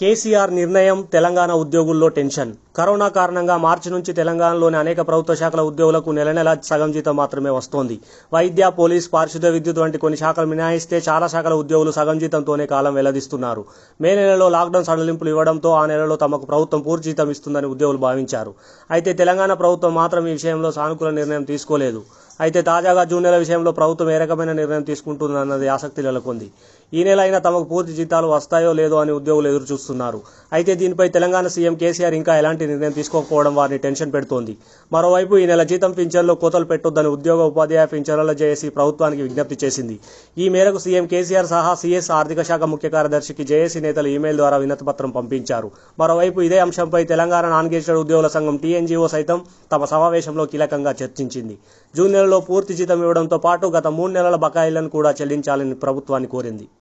కేసీఆర్ నిర్ణయం తెలంగాణ ఉద్యోగుల్లో tension corona కారణంగా మార్చి నుంచి తెలంగాణలోని అనేక ప్రభుత్వ శాఖల ఉద్యోగులకు నెల నెల సగం జీతం మాత్రమే వస్తోంది వైద్య పోలీస్ పారిశుద్ధ్య విద్యుత్ వంటి కొన్ని శాఖలు మినహాయిస్తే చాలా శాఖల ఉద్యోగులు సగం జీతంతోనే కాలం వెల్లదిస్తున్నారు మే నెలలో లాక్డౌన్ సడలింపులు ఇవ్వడంతో ఆ నెలలో తమకు ప్రభుత్వం పూర్తి జీతం ఇస్తుందని ఉద్యోగులు భావించారు అయితే తెలంగాణ ప్రభుత్వం మాత్రం ఈ విషయంలో సానుకూల నిర్ణయం తీసుకోలేదు అయితే తాజాగా జూన్ నెల విషయంలో ప్రభుత్వం ఏ రకమైన నిర్ణయం తీసుకుంటుందన్నది ఆసక్తి నెలకొంది ఈ నెల అయినా తమకు పూర్తి జీతాలు వస్తాయో లేదో అని ఉద్యోగులు ఎదురు చూస్తున్నారు చూస్తున్నారు అయితే దీనిపై తెలంగాణ సీఎం కేసీఆర్ ఇంకా ఎలాంటి నిర్ణయం తీసుకోకపోవడం వారిని టెన్షన్ పెడుతోంది మరోవైపు ఈ నెల జీతం పింఛన్లో కోతలు పెట్టొద్దని ఉద్యోగ ఉపాధ్యాయ పింఛన్ల జేఏసీ ప్రభుత్వానికి విజ్ఞప్తి చేసింది ఈ మేరకు సీఎం కేసీఆర్ సహా సీఎస్ ఆర్థిక శాఖ ముఖ్య కార్యదర్శికి జేఏసీ నేతలు ఈమెయిల్ ద్వారా పత్రం పంపించారు మరోవైపు ఇదే అంశంపై తెలంగాణ నాన్ గెజిటెడ్ ఉద్యోగుల సంఘం టీఎన్జీఓ సైతం తమ సమావేశంలో కీలకంగా చర్చించింది జూన్ నెలలో పూర్తి జీతం ఇవ్వడంతో పాటు గత మూడు నెలల బకాయిలను కూడా చెల్లించాలని ప్రభుత్వాన్ని కోరింది